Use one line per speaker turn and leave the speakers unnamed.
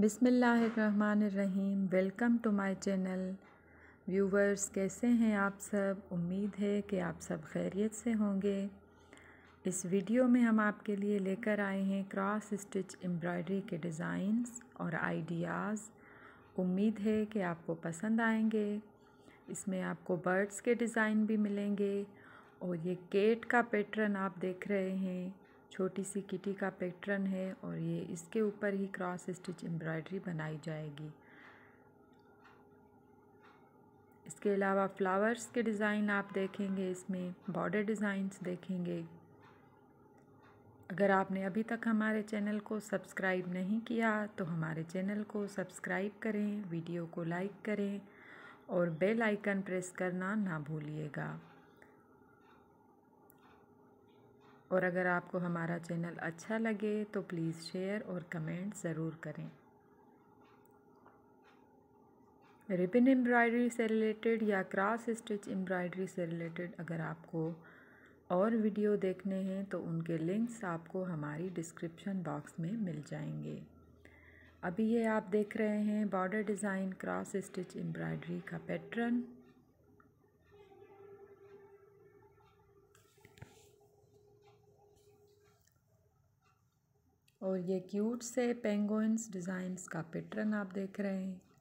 बिसमीम welcome to my channel viewers कैसे हैं आप सब उम्मीद है कि आप सब खैरियत से होंगे इस वीडियो में हम आपके लिए लेकर आए हैं क्रॉस स्टिच एम्ब्रॉयडरी के डिज़ाइंस और आइडियाज़ उम्मीद है कि आपको पसंद आएंगे इसमें आपको बर्ड्स के डिज़ाइन भी मिलेंगे और ये केट का पैटर्न आप देख रहे हैं छोटी सी किटी का पैटर्न है और ये इसके ऊपर ही क्रॉस स्टिच एम्ब्रॉयडरी बनाई जाएगी इसके अलावा फ्लावर्स के डिज़ाइन आप देखेंगे इसमें बॉर्डर डिज़ाइंस देखेंगे अगर आपने अभी तक हमारे चैनल को सब्सक्राइब नहीं किया तो हमारे चैनल को सब्सक्राइब करें वीडियो को लाइक करें और बेल आइकन प्रेस करना ना भूलिएगा और अगर आपको हमारा चैनल अच्छा लगे तो प्लीज़ शेयर और कमेंट ज़रूर करें रिबन एम्ब्रॉयडरी से रिलेटेड या क्रॉस स्टिच एम्ब्रॉयडरी से रिलेटेड अगर आपको और वीडियो देखने हैं तो उनके लिंक्स आपको हमारी डिस्क्रिप्शन बॉक्स में मिल जाएंगे अभी ये आप देख रहे हैं border design cross stitch embroidery का पैटर्न और ये क्यूट से पेंगोइंस डिज़ाइंस का पैटर्न आप देख रहे हैं